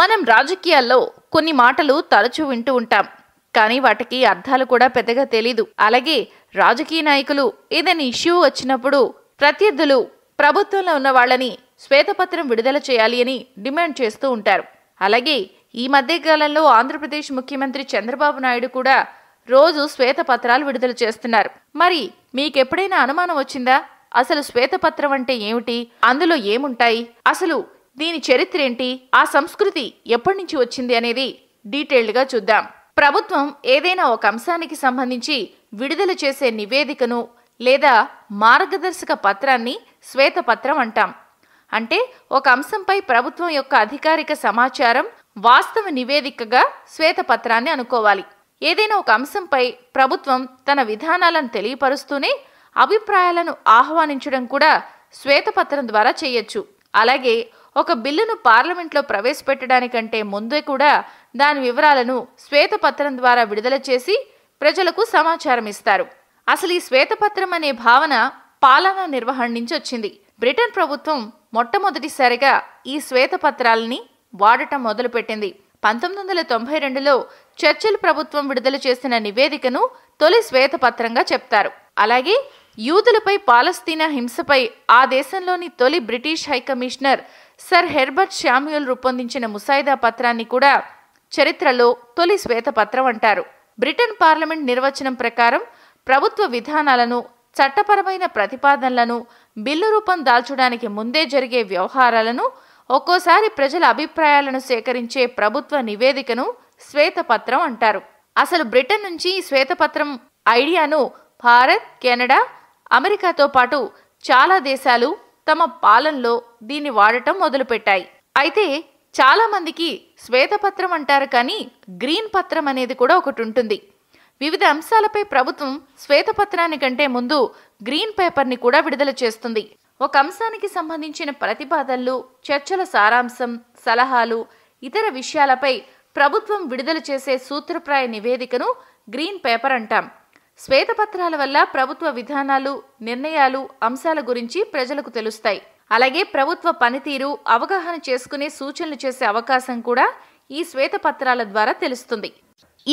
మనం రాజకీయాల్లో కొన్ని మాటలు తరచూ వింటూ ఉంటాం కానీ వాటికి అర్థాలు కూడా పెద్దగా తెలీదు అలాగే రాజకీయ నాయకులు ఏదైనా ఇష్యూ వచ్చినప్పుడు ప్రత్యర్థులు ప్రభుత్వంలో ఉన్న వాళ్ళని శ్వేతపత్రం విడుదల చేయాలి అని డిమాండ్ చేస్తూ ఉంటారు అలాగే ఈ మధ్య కాలంలో ఆంధ్రప్రదేశ్ ముఖ్యమంత్రి చంద్రబాబు నాయుడు కూడా రోజు శ్వేతపత్రాలు విడుదల చేస్తున్నారు మరి మీకెప్పుడైనా అనుమానం వచ్చిందా అసలు శ్వేతపత్రం అంటే ఏమిటి అందులో ఏముంటాయి అసలు దీని చరిత్ర ఏంటి ఆ సంస్కృతి ఎప్పటి నుంచి వచ్చింది అనేది డీటెయిల్డ్గా చూద్దాం ప్రభుత్వం ఏదైనా ఒక అంశానికి సంబంధించి విడుదల చేసే నివేదికను లేదా మార్గదర్శక పత్రాన్ని శ్వేతపత్రం అంటాం అంటే ఒక అంశంపై ప్రభుత్వం యొక్క అధికారిక సమాచారం వాస్తవ నివేదికగా శ్వేతపత్రాన్ని అనుకోవాలి ఏదైనా ఒక అంశంపై ప్రభుత్వం తన విధానాలను తెలియపరుస్తూనే అభిప్రాయాలను ఆహ్వానించడం కూడా శ్వేతపత్రం ద్వారా చేయొచ్చు అలాగే ఒక బిల్లును పార్లమెంట్లో ప్రవేశపెట్టడానికంటే ముందే కూడా దాని వివరాలను శ్వేతపత్రం ద్వారా విడుదల చేసి ప్రజలకు సమాచారం ఇస్తారు అసలు ఈ శ్వేతపత్రం అనే భావన పాలనా నిర్వహణ నుంచి వచ్చింది బ్రిటన్ ప్రభుత్వం మొట్టమొదటిసారిగా ఈ శ్వేతపత్రాలని వాడటం మొదలుపెట్టింది పంతొమ్మిది వందల తొంభై రెండులో చర్చిల్ ప్రభుత్వం విడుదల చేసిన నివేదికను తొలి శ్వేతపత్రంగా చెప్తారు అలాగే యూదులపై పాలస్తీనా హింసపై ఆ దేశంలోని తొలి British high commissioner sir Herbert Samuel రూపొందించిన ముసాయిదా పత్రాన్ని కూడా చరిత్రలో తొలి శ్వేతపత్రం అంటారు బ్రిటన్ పార్లమెంట్ నిర్వచనం ప్రకారం ప్రభుత్వ విధానాలను చట్టపరమైన ప్రతిపాదనలను బిల్లు రూపం దాల్చడానికి ముందే జరిగే వ్యవహారాలను ఒక్కోసారి ప్రజల అభిప్రాయాలను సేకరించే ప్రభుత్వ నివేదికను శ్వేతపత్రం అంటారు అసలు బ్రిటన్ నుంచి ఈ శ్వేతపత్రం ఐడియాను భారత్ కెనడా అమెరికాతో పాటు చాలా దేశాలు తమ పాలనలో దీన్ని వాడటం మొదలుపెట్టాయి అయితే చాలామందికి శ్వేతపత్రం అంటారు కానీ గ్రీన్ పత్రం అనేది కూడా ఒకటి ఉంటుంది వివిధ అంశాలపై ప్రభుత్వం శ్వేతపత్రాన్ని కంటే ముందు గ్రీన్ పేపర్ని కూడా విడుదల చేస్తుంది ఒక అంశానికి సంబంధించిన ప్రతిపాదనలు చర్చల సారాంశం సలహాలు ఇతర విషయాలపై ప్రభుత్వం విడుదల చేసే సూత్రప్రాయ నివేదికను గ్రీన్ పేపర్ అంటాం శ్వేతపత్రాల వల్ల ప్రభుత్వ విధానాలు నిర్ణయాలు అంశాల గురించి ప్రజలకు తెలుస్తాయి అలాగే ప్రభుత్వ పనితీరు అవగాహన చేసుకునే సూచనలు చేసే అవకాశం కూడా ఈ శ్వేతపత్రాల ద్వారా తెలుస్తుంది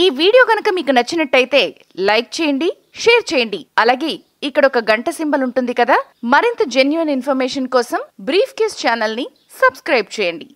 ఈ వీడియో కనుక మీకు నచ్చినట్టయితే లైక్ చేయండి షేర్ చేయండి అలాగే ఇక్కడ ఒక గంట సింబల్ ఉంటుంది కదా మరింత జెన్యున్ ఇన్ఫర్మేషన్ కోసం బ్రీఫ్ కేస్ ఛానల్ని సబ్స్క్రైబ్ చేయండి